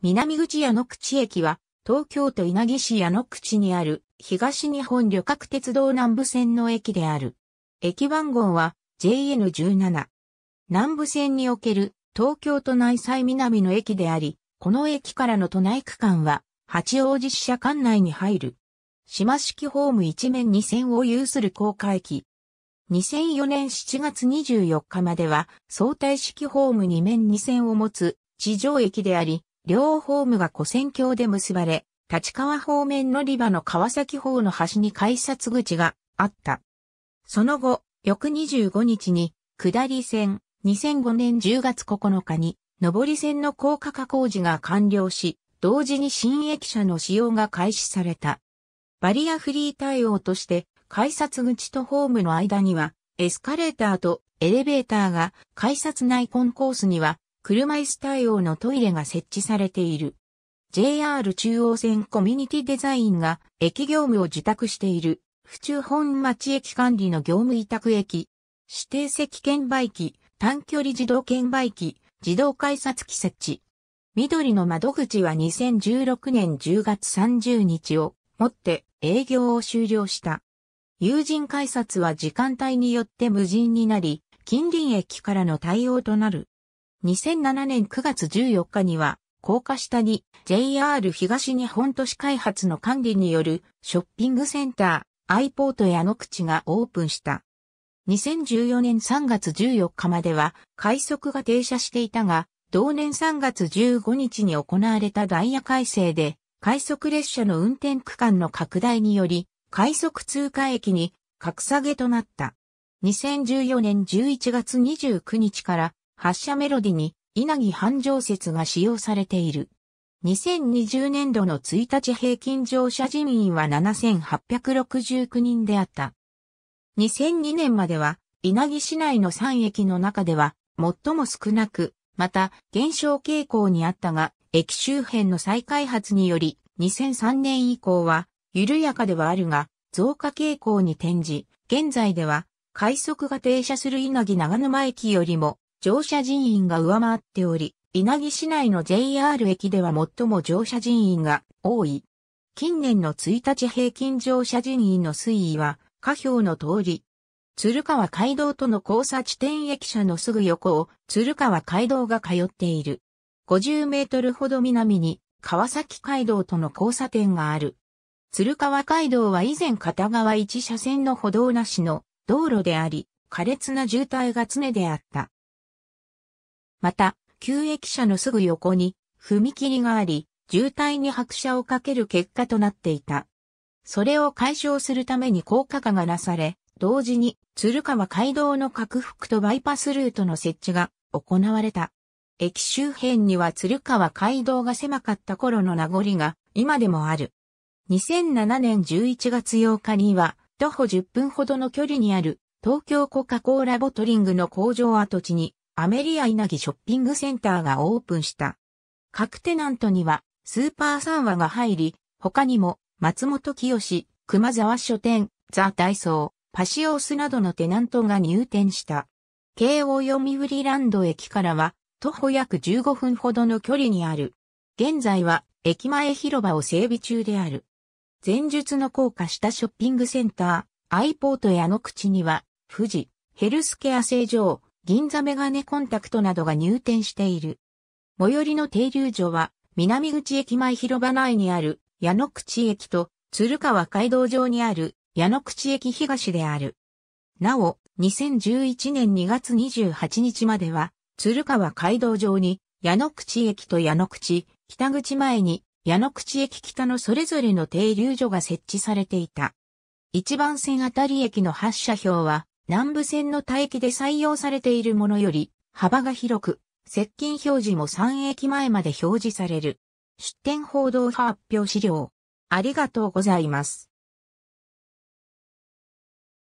南口矢野口駅は、東京都稲城市矢野口にある東日本旅客鉄道南部線の駅である。駅番号は JN17。南部線における東京都内最南の駅であり、この駅からの都内区間は八王子支社管内に入る。島式ホーム一面二線を有する高架駅。2004年7月24日までは相対式ホーム二面二線を持つ地上駅であり、両ホームが古線橋で結ばれ、立川方面乗り場の川崎方の端に改札口があった。その後、翌25日に、下り線、2005年10月9日に、上り線の高架化工事が完了し、同時に新駅舎の使用が開始された。バリアフリー対応として、改札口とホームの間には、エスカレーターとエレベーターが、改札内コンコースには、車椅子対応のトイレが設置されている。JR 中央線コミュニティデザインが駅業務を受託している、府中本町駅管理の業務委託駅、指定席券売機、短距離自動券売機、自動改札機設置。緑の窓口は2016年10月30日をもって営業を終了した。有人改札は時間帯によって無人になり、近隣駅からの対応となる。2007年9月14日には、高架下に JR 東日本都市開発の管理によるショッピングセンター、アイポート矢野口がオープンした。2014年3月14日までは快速が停車していたが、同年3月15日に行われたダイヤ改正で、快速列車の運転区間の拡大により、快速通過駅に格下げとなった。2014年11月29日から発射メロディに稲城半乗説が使用されている。2020年度の1日平均乗車人員は7869人であった。2002年までは、稲城市内の3駅の中では、最も少なく、また、減少傾向にあったが、駅周辺の再開発により、2003年以降は、緩やかではあるが、増加傾向に転じ、現在では、快速が停車する稲城長沼駅よりも、乗車人員が上回っており、稲城市内の JR 駅では最も乗車人員が多い。近年の1日平均乗車人員の推移は、下表の通り。鶴川街道との交差地点駅舎のすぐ横を鶴川街道が通っている。50メートルほど南に川崎街道との交差点がある。鶴川街道は以前片側1車線の歩道なしの道路であり、苛烈な渋滞が常であった。また、旧駅舎のすぐ横に踏切があり、渋滞に拍車をかける結果となっていた。それを解消するために高架化がなされ、同時に鶴川街道の拡幅とバイパスルートの設置が行われた。駅周辺には鶴川街道が狭かった頃の名残が今でもある。2007年11月8日には徒歩10分ほどの距離にある東京コカ・コーラボトリングの工場跡地にアメリア稲城ショッピングセンターがオープンした。各テナントには、スーパーン話が入り、他にも、松本清、熊沢書店、ザ・ダイソー、パシオスなどのテナントが入店した。京王読売ランド駅からは、徒歩約15分ほどの距離にある。現在は、駅前広場を整備中である。前述の高したショッピングセンター、アイポートやあの口には、富士、ヘルスケア製場、銀座メガネコンタクトなどが入店している。最寄りの停留所は、南口駅前広場内にある矢野口駅と、鶴川街道上にある矢野口駅東である。なお、2011年2月28日までは、鶴川街道上に矢野口駅と矢野口、北口前に矢野口駅北のそれぞれの停留所が設置されていた。一番線あたり駅の発車表は、南部線の待機で採用されているものより幅が広く、接近表示も3駅前まで表示される。出展報道発表資料。ありがとうございます。